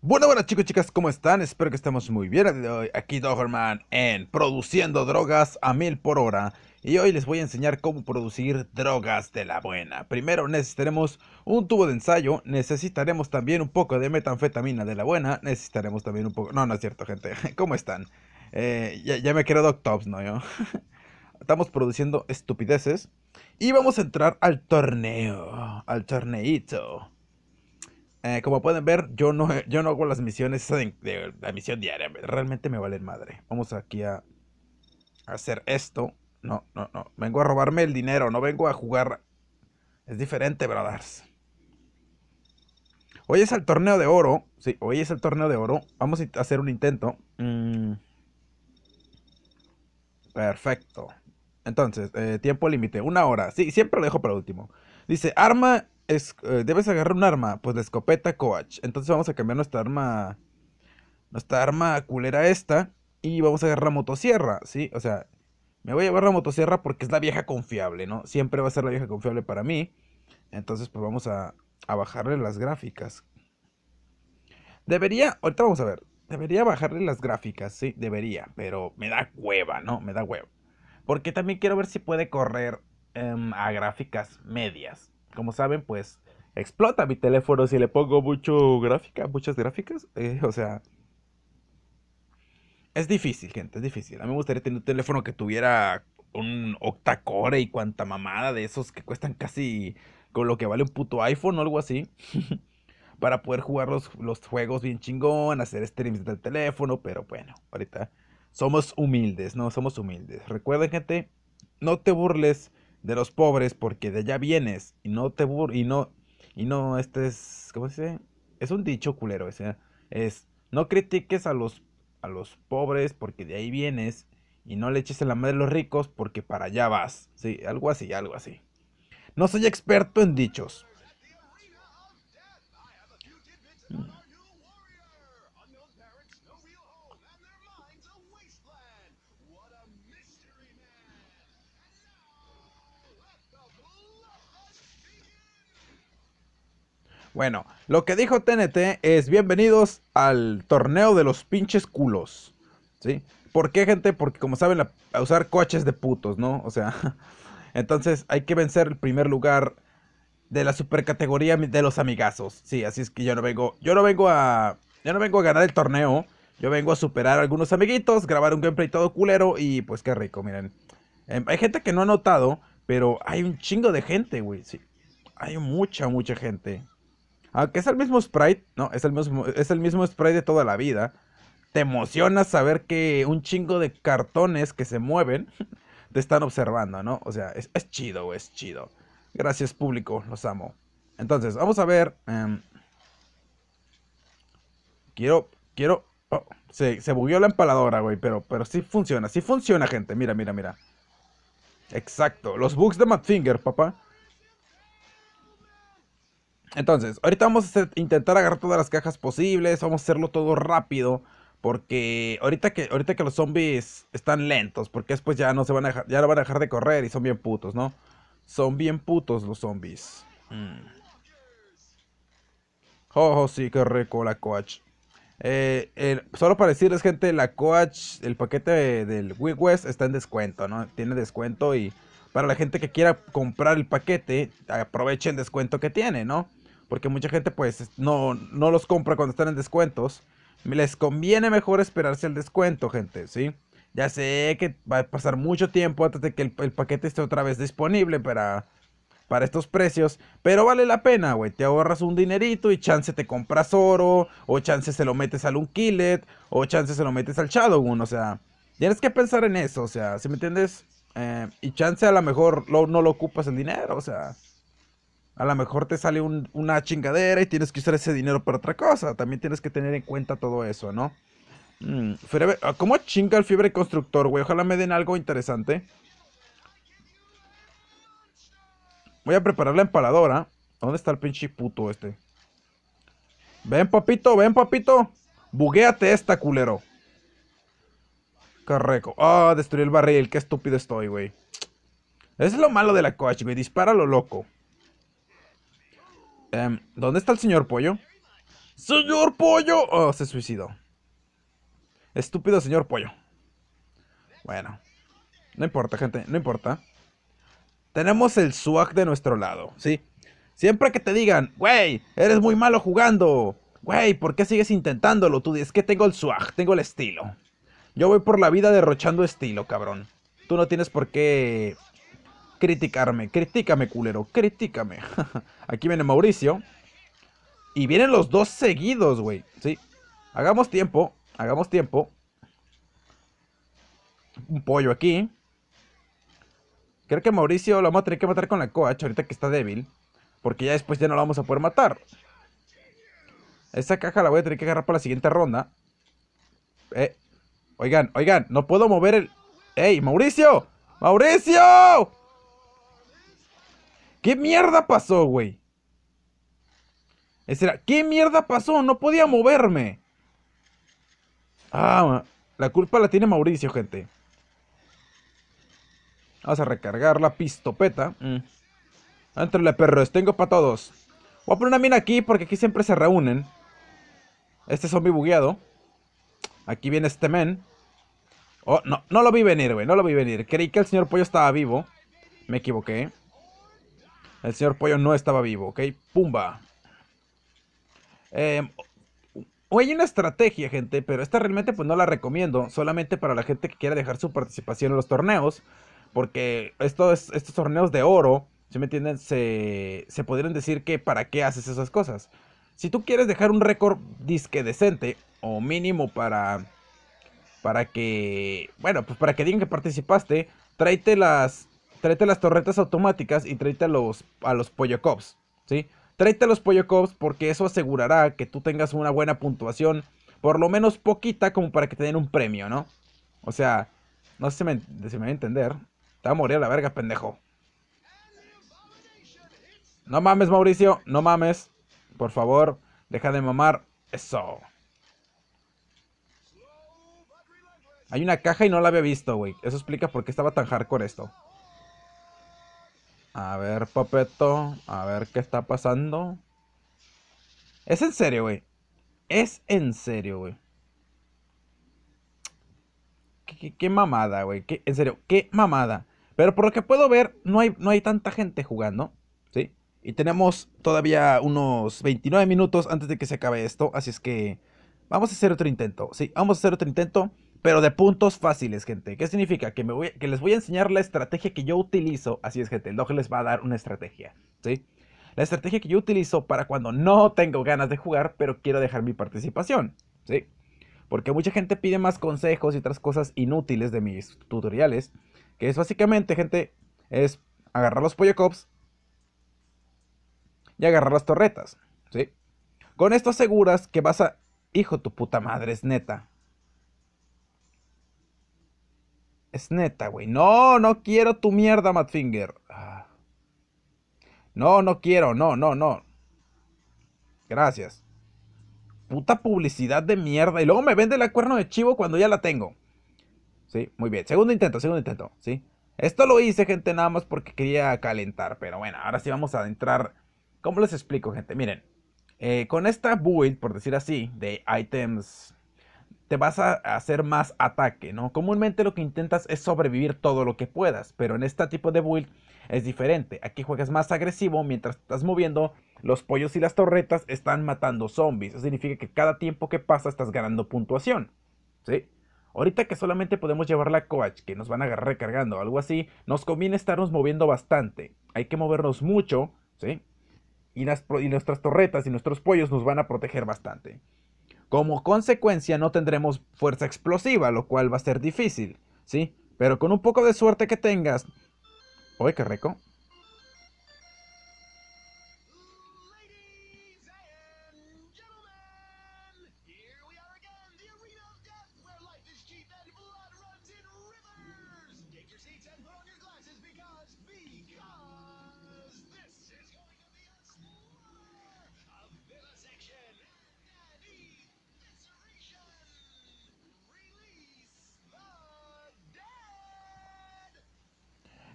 Bueno, bueno chicos y chicas, ¿cómo están? Espero que estemos muy bien. Aquí Dogerman en Produciendo Drogas a Mil por Hora. Y hoy les voy a enseñar cómo producir drogas de la buena. Primero necesitaremos un tubo de ensayo, necesitaremos también un poco de metanfetamina de la buena, necesitaremos también un poco... No, no es cierto gente, ¿cómo están? Eh, ya, me quiero Doc Tops, ¿no? Yo? Estamos produciendo estupideces. Y vamos a entrar al torneo, al torneito. Eh, como pueden ver, yo no, yo no hago las misiones de, la misión diaria. Realmente me valen madre. Vamos aquí a, hacer esto. No, no, no. Vengo a robarme el dinero. No vengo a jugar. Es diferente, brothers. Hoy es el torneo de oro. Sí, hoy es el torneo de oro. Vamos a hacer un intento. Mm. Perfecto. Entonces, eh, tiempo límite. Una hora. Sí, siempre lo dejo para último. Dice, arma, es, eh, debes agarrar un arma, pues la escopeta Coach. Entonces vamos a cambiar nuestra arma, nuestra arma culera esta, y vamos a agarrar la motosierra, ¿sí? O sea, me voy a llevar la motosierra porque es la vieja confiable, ¿no? Siempre va a ser la vieja confiable para mí. Entonces, pues vamos a, a bajarle las gráficas. Debería, ahorita vamos a ver, debería bajarle las gráficas, sí, debería, pero me da hueva, ¿no? Me da hueva. Porque también quiero ver si puede correr Em, a gráficas medias. Como saben, pues explota mi teléfono si le pongo mucho gráfica, muchas gráficas. Eh, o sea, es difícil, gente, es difícil. A mí me gustaría tener un teléfono que tuviera un octacore y cuanta mamada de esos que cuestan casi con lo que vale un puto iPhone o algo así. para poder jugar los, los, juegos bien chingón, hacer streams del teléfono, pero bueno, ahorita somos humildes, ¿no? Somos humildes. Recuerden, gente, no te burles de los pobres porque de allá vienes y no te bur y no y no Este es... cómo se dice es un dicho culero o sea ¿eh? es no critiques a los a los pobres porque de ahí vienes y no le eches en la madre a los ricos porque para allá vas sí algo así algo así no soy experto en dichos Bueno, lo que dijo TNT es bienvenidos al torneo de los pinches culos. ¿Sí? ¿Por qué, gente? Porque como saben, a usar coches de putos, ¿no? O sea, entonces hay que vencer el primer lugar de la supercategoría de los amigazos. Sí, así es que yo no vengo, yo no vengo a, yo no vengo a ganar el torneo. Yo vengo a superar a algunos amiguitos, grabar un gameplay todo culero y pues qué rico, miren. Em, hay gente que no ha notado, pero hay un chingo de gente, güey, sí. Hay mucha, mucha gente. Aunque ah, es el mismo sprite, no, es el mismo, es el mismo sprite de toda la vida. Te emociona saber que un chingo de cartones que se mueven te están observando, ¿no? O sea, es, chido, es chido. Gracias público, los amo. Entonces, vamos a ver. Em, quiero, quiero... Oh, se, se bugueó la empaladora, güey, pero, pero sí funciona, sí funciona, gente. Mira, mira, mira. Exacto, los bugs de Madfinger, papá. Entonces, ahorita vamos a intentar agarrar todas las cajas posibles, vamos a hacerlo todo rápido. Porque ahorita que, ahorita que los zombies están lentos, porque después ya no se van a dejar, ya no van a dejar de correr y son bien putos, ¿no? Son bien putos los zombies. Mm. Oh, oh, sí, qué rico la coach. Eh, solo para decirles, gente, la coach, el paquete del Wii West está en descuento, ¿no? Tiene descuento y para la gente que quiera comprar el paquete, aprovechen el descuento que tiene, ¿no? porque mucha gente pues no, los compra cuando están en descuentos. Les conviene mejor esperarse el descuento, gente, ¿sí? Ya sé que va a pasar mucho tiempo antes de que el, paquete esté otra vez disponible para, para estos precios, pero vale la pena, güey. Te ahorras un dinerito y chance te compras oro, o chance se lo metes al Unkillet, o chance se lo metes al Shadowgun, o sea, tienes que pensar en eso, o sea, ¿sí me entiendes? Eh, y chance a lo mejor no lo ocupas el dinero, o sea, a lo mejor te sale una chingadera y tienes que usar ese dinero para otra cosa. También tienes que tener en cuenta todo eso, ¿no? Mm, ah, ¿Cómo chinga el fiebre constructor, güey? Ojalá me den algo interesante. Voy a preparar la empaladora. ¿Dónde está el pinche puto este? Ven, papito, ven, papito. Buguéate esta, culero. Carreco. Ah, destruí el barril. Qué estúpido estoy, güey. Es lo malo de la coach, güey. Dispara lo loco. Em, ¿Dónde está el señor pollo? ¡Señor pollo! Oh, se suicidó. Estúpido señor pollo. Bueno. No importa, gente. No importa. Tenemos el swag de nuestro lado, ¿sí? Siempre que te digan, güey, eres muy malo jugando. Güey, ¿por qué sigues intentándolo? Tú dices que tengo el swag, tengo el estilo. Yo voy por la vida derrochando estilo, cabrón. Tú no tienes por qué criticarme, critícame culero, critícame. Aquí viene Mauricio. Y vienen los dos seguidos, güey. Sí. Hagamos tiempo, hagamos tiempo. Un pollo aquí. Creo que Mauricio lo vamos a tener que matar con la coach ahorita que está débil. Porque ya después ya no lo vamos a poder matar. Esa caja la voy a tener que agarrar para la siguiente ronda. Eh. Oigan, oigan, no puedo mover el... ¡Ey, Mauricio! ¡Mauricio! ¿Qué mierda pasó, güey? era, ¿qué mierda pasó? No podía moverme. Ah, la culpa la tiene Mauricio, gente. Vamos a recargar la pistopeta. Mm. perros, tengo para todos. Voy a poner una mina aquí porque aquí siempre se reúnen. Este zombie bugueado. Aquí viene este men. Oh, no, no lo vi venir, güey, no lo vi venir. Creí que el señor pollo estaba vivo. Me equivoqué. El señor Pollo no estaba vivo, ¿ok? ¡Pumba! Eh, hay una estrategia, gente, pero esta realmente pues no la recomiendo. Solamente para la gente que quiera dejar su participación en los torneos. Porque estos torneos de oro, si me entienden, se, se podrían decir que para qué haces esas cosas. Si tú quieres dejar un récord disque decente, o mínimo para para que, bueno, pues para que digan que participaste, tráete las, tráete las torretas automáticas y tráete a los, a los pollo cops, ¿sí? Tráete a los pollo cops porque eso asegurará que tú tengas una buena puntuación, por lo menos poquita como para que te den un premio, ¿no? O sea, no sé si me, si me a entender. Te va a morir a la verga, pendejo. No mames, Mauricio, no mames. Por favor, deja de mamar. Eso. Hay una caja y no la había visto, güey. Eso explica por qué estaba tan hardcore esto. A ver, Papeto. A ver qué está pasando. Es en serio, güey. Es en serio, güey. ¿Qué, qué, mamada, güey. En serio, qué mamada. Pero por lo que puedo ver, no hay, no hay tanta gente jugando. ¿Sí? Y tenemos todavía unos 29 minutos antes de que se acabe esto. Así es que vamos a hacer otro intento. Sí, vamos a hacer otro intento pero de puntos fáciles, gente. ¿Qué significa? Que, me voy, que les voy a enseñar la estrategia que yo utilizo. Así es, gente, el Doge les va a dar una estrategia, ¿sí? La estrategia que yo utilizo para cuando no tengo ganas de jugar, pero quiero dejar mi participación, ¿sí? Porque mucha gente pide más consejos y otras cosas inútiles de mis tutoriales. Que es básicamente, gente, es agarrar los pollo cops y agarrar las torretas, ¿sí? Con esto aseguras que vas a... Hijo, tu puta madre, es neta. Es neta, güey. No, no quiero tu mierda, Madfinger. Ah. No, no quiero, no, no, no. Gracias. Puta publicidad de mierda. Y luego me vende la cuerno de chivo cuando ya la tengo. Sí, muy bien. Segundo intento, segundo intento, sí. Esto lo hice, gente, nada más porque quería calentar. Pero bueno, ahora sí vamos a entrar. ¿Cómo les explico, gente? Miren. Eh, con esta build, por decir así, de items te vas a hacer más ataque, ¿no? Comúnmente lo que intentas es sobrevivir todo lo que puedas, pero en este tipo de build es diferente. Aquí juegas más agresivo mientras estás moviendo, los pollos y las torretas están matando zombies. Eso significa que cada tiempo que pasa estás ganando puntuación, ¿sí? Ahorita que solamente podemos llevar la coach, que nos van a recargando o algo así, nos conviene estarnos moviendo bastante. Hay que movernos mucho, ¿sí? Y, y nuestras torretas y nuestros pollos nos van a proteger bastante. Como consecuencia no tendremos fuerza explosiva, lo cual va a ser difícil, ¿sí? Pero con un poco de suerte que tengas... Oye, qué rico.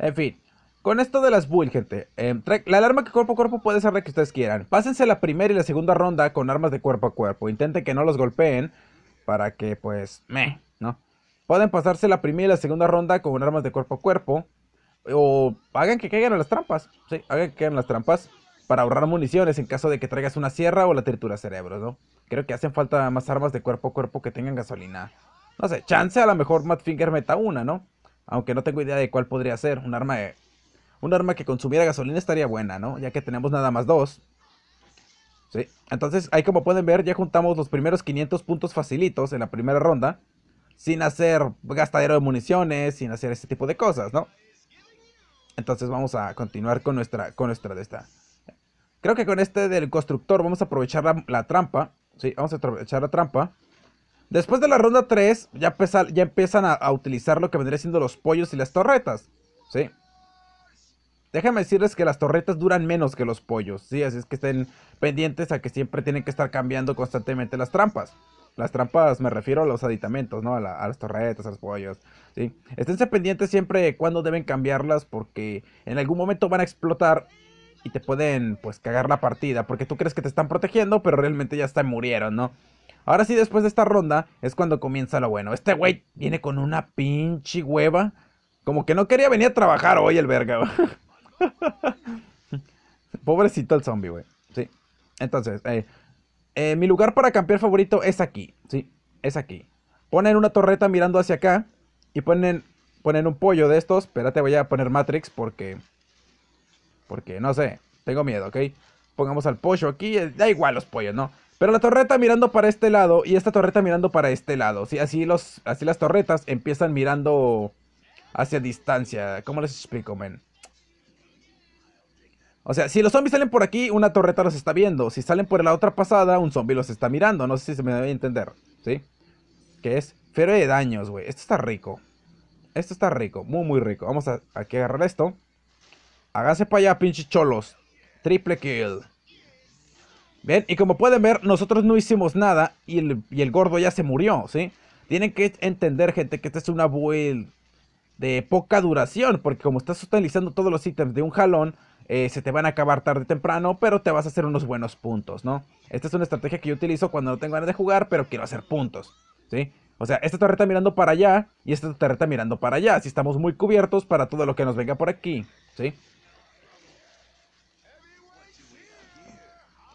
En fin. Con esto de las bull, gente, em, la alarma que cuerpo a cuerpo puede ser la que ustedes quieran. Pásense la primera y la segunda ronda con armas de cuerpo a cuerpo. Intenten que no los golpeen para que, pues, meh, ¿no? Pueden pasarse la primera y la segunda ronda con armas de cuerpo a cuerpo. O hagan que caigan a las trampas. Sí, hagan que caigan en las trampas para ahorrar municiones en caso de que traigas una sierra o la tritura cerebro, ¿no? Creo que hacen falta más armas de cuerpo a cuerpo que tengan gasolina. No sé, chance a lo mejor Matt Finger meta una, ¿no? Aunque no tengo idea de cuál podría ser. Un arma, de, un arma que consumiera gasolina estaría buena, ¿no? Ya que tenemos nada más dos. Sí. Entonces, ahí como pueden ver, ya juntamos los primeros 500 puntos facilitos en la primera ronda. Sin hacer gastadero de municiones, sin hacer ese tipo de cosas, ¿no? Entonces vamos a continuar con nuestra, con nuestra de esta. Creo que con este del constructor vamos a aprovechar la trampa. Sí, vamos a aprovechar la trampa. Después de la ronda 3, ya, empiezan a, utilizar lo que vendría siendo los pollos y las torretas. ¿Sí? Déjenme decirles que las torretas duran menos que los pollos. Sí, así es que estén pendientes a que siempre tienen que estar cambiando constantemente las trampas. Las trampas me refiero a los aditamentos, ¿no? A, las torretas, a los pollos, ¿sí? Esténse pendientes siempre de cuándo deben cambiarlas porque en algún momento van a explotar y te pueden, pues, cagar la partida. Porque tú crees que te están protegiendo, pero realmente ya están murieron, ¿no? Ahora sí, después de esta ronda es cuando comienza lo bueno. Este güey viene con una pinche hueva. Como que no quería venir a trabajar hoy el verga. Pobrecito el zombie, güey. Sí. Entonces, eh, eh, mi lugar para campear favorito es aquí. Sí, es aquí. Ponen una torreta mirando hacia acá. Y ponen, ponen un pollo de estos. Espérate, voy a poner Matrix porque... Porque, no sé, tengo miedo, ¿ok? Pongamos al pollo aquí. Eh, da igual los pollos, ¿no? Pero la torreta mirando para este lado y esta torreta mirando para este lado. Así, los, así las torretas empiezan mirando hacia distancia. ¿Cómo les explico, men? O sea, si los zombies salen por aquí, una torreta los está viendo. Si salen por la otra pasada, un zombie los está mirando. No sé si se me debe entender, ¿sí? Que es fero de daños, güey. Esto está rico. Esto está rico, muy, muy rico. Vamos a agarrar esto. Háganse para allá, pinches cholos. Triple kill. ¿Ven? Y como pueden ver, nosotros no hicimos nada y el, gordo ya se murió, ¿sí? Tienen que entender, gente, que esta es una build de poca duración, porque como estás utilizando todos los ítems de un jalón, eh, se te van a acabar tarde o temprano, pero te vas a hacer unos buenos puntos, ¿no? Esta es una estrategia que yo utilizo cuando no tengo ganas de jugar, pero quiero hacer puntos, ¿sí? O sea, esta torreta mirando para allá y esta torreta mirando para allá, así estamos muy cubiertos para todo lo que nos venga por aquí, ¿sí?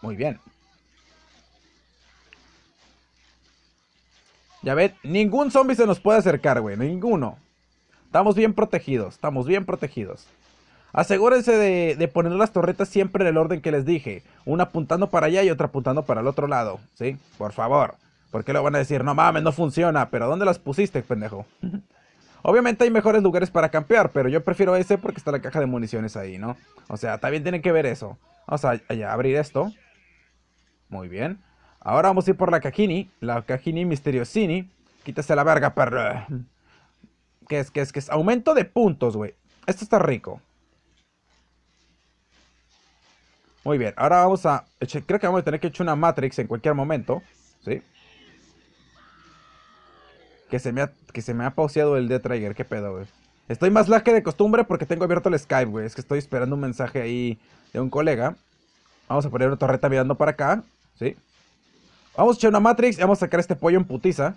Muy bien. Ya ven, ningún zombie se nos puede acercar, güey. Ninguno. Estamos bien protegidos, estamos bien protegidos. Asegúrense de, poner las torretas siempre en el orden que les dije. Una apuntando para allá y otra apuntando para el otro lado, ¿sí? Por favor. Porque lo van a decir, no mames, no funciona. Pero ¿dónde las pusiste, pendejo? Obviamente hay mejores lugares para campear, pero yo prefiero ese porque está la caja de municiones ahí, ¿no? O sea, también tienen que ver eso. Vamos a abrir esto. Muy bien. Ahora vamos a ir por la Cajini. La Cajini Misteriosini. Quítese la verga, perro. ¿Qué es? ¿Qué es? ¿Qué es? Aumento de puntos, güey. Esto está rico. Muy bien. Ahora vamos a... Creo que vamos a tener que echar una Matrix en cualquier momento. ¿Sí? Que se me ha, que se me ha pauseado el de Trigger. ¿Qué pedo, güey? Estoy más la que de costumbre porque tengo abierto el Skype, güey. Es que estoy esperando un mensaje ahí de un colega. Vamos a poner una torreta mirando para acá. ¿sí? Vamos a echar una Matrix y vamos a sacar este pollo en putiza.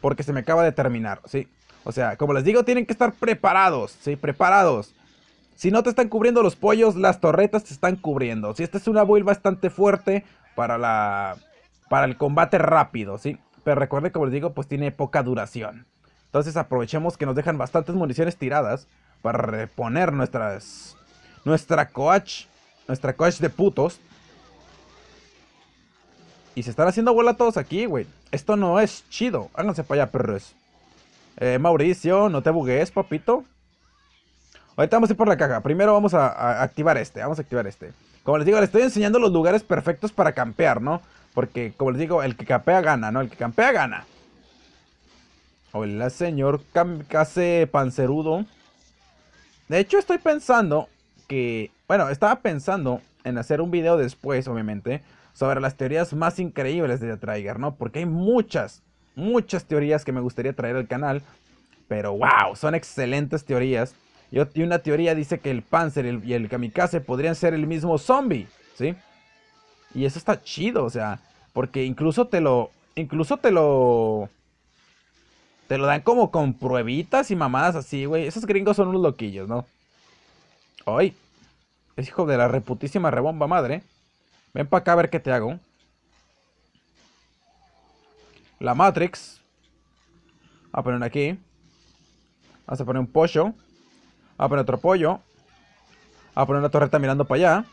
Porque se me acaba de terminar, ¿sí? O sea, como les digo, tienen que estar preparados, ¿sí? Preparados. Si no te están cubriendo los pollos, las torretas te están cubriendo. Si esta es una build bastante fuerte para la para el combate rápido, ¿sí? Pero recuerden, como les digo, pues tiene poca duración. Entonces aprovechemos que nos dejan bastantes municiones tiradas para reponer nuestras nuestra coach, nuestra coach de putos. Y se están haciendo bola todos aquí, güey. Esto no es chido. Háganse para allá, perros. Eh, Mauricio, no te bugues, papito. Ahorita vamos a ir por la caja. Primero vamos a, activar este. Vamos a activar este. Como les digo, les estoy enseñando los lugares perfectos para campear, ¿no? Porque, como les digo, el que campea gana, ¿no? El que campea gana. Hola, señor Case Pancerudo. De hecho, estoy pensando que... Bueno, estaba pensando en hacer un video después, obviamente sobre las teorías más increíbles de The Trigger, ¿no? Porque hay muchas, muchas teorías que me gustaría traer al canal, pero wow, son excelentes teorías. Y una teoría dice que el Panzer y el, Kamikaze podrían ser el mismo zombie, ¿sí? Y eso está chido, o sea, porque incluso te lo, incluso te lo, te lo dan como con pruebitas y mamadas así, güey. Esos gringos son unos loquillos, ¿no? ¡Ay! es hijo de la reputísima rebomba madre. Ven para acá a ver qué te hago. La Matrix. A poner aquí. Vamos a poner un pollo. A poner otro pollo. A poner una torreta mirando para allá.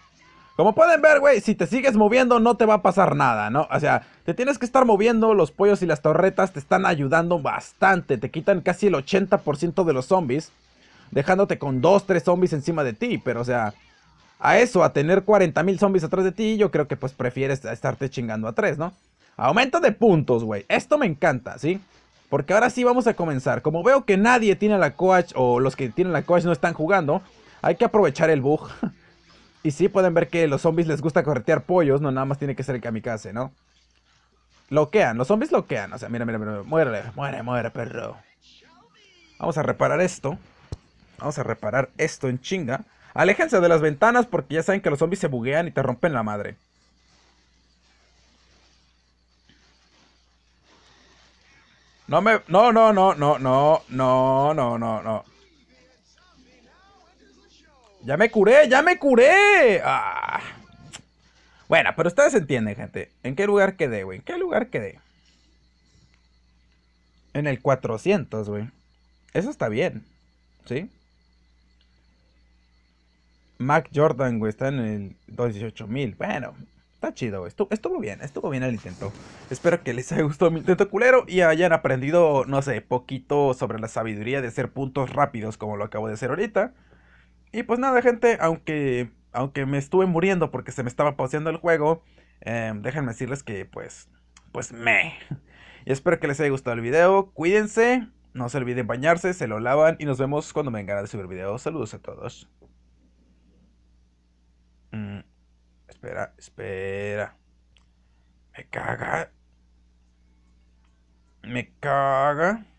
Como pueden ver, güey, si te sigues moviendo no te va a pasar nada, ¿no? O sea, te tienes que estar moviendo, los pollos y las torretas te están ayudando bastante. Te quitan casi el 80% de los zombies, dejándote con dos, tres zombies encima de ti. Pero, o sea, a eso, a tener 40 mil zombies atrás de ti, yo creo que pues prefieres estarte chingando a tres, ¿no? Aumento de puntos, güey. Esto me encanta, ¿sí? Porque ahora sí vamos a comenzar. Como veo que nadie tiene la coach o los que tienen la coach no están jugando, hay que aprovechar el bug. y sí, pueden ver que los zombies les gusta corretear pollos, no nada más tiene que ser el kamikaze, ¿no? Loquean, los zombies loquean. O sea, mira, mira, mira, muérele, muere, muere, perro. Vamos a reparar esto. Vamos a reparar esto en chinga. Aléjense de las ventanas porque ya saben que los zombies se buguean y te rompen la madre. No me... No, no, no, no, no, no, no, no, no. Ya me curé, ya me curé. Ah. Bueno, pero ustedes entienden, gente. ¿En qué lugar quedé, güey? ¿En qué lugar quedé? En el 400, güey. Eso está bien. ¿Sí? Mac Jordan, güey, está en el mil, Bueno, está chido, güey. Estuvo, bien, estuvo bien el intento. Espero que les haya gustado mi intento culero y hayan aprendido, no sé, poquito sobre la sabiduría de hacer puntos rápidos como lo acabo de hacer ahorita. Y pues nada, gente, aunque, aunque me estuve muriendo porque se me estaba pauseando el juego, em, déjenme decirles que, pues, pues me. Y espero que les haya gustado el video. Cuídense. No se olviden bañarse, se lo lavan y nos vemos cuando me vengan a subir video Saludos a todos. espera, espera. Me caga. Me caga.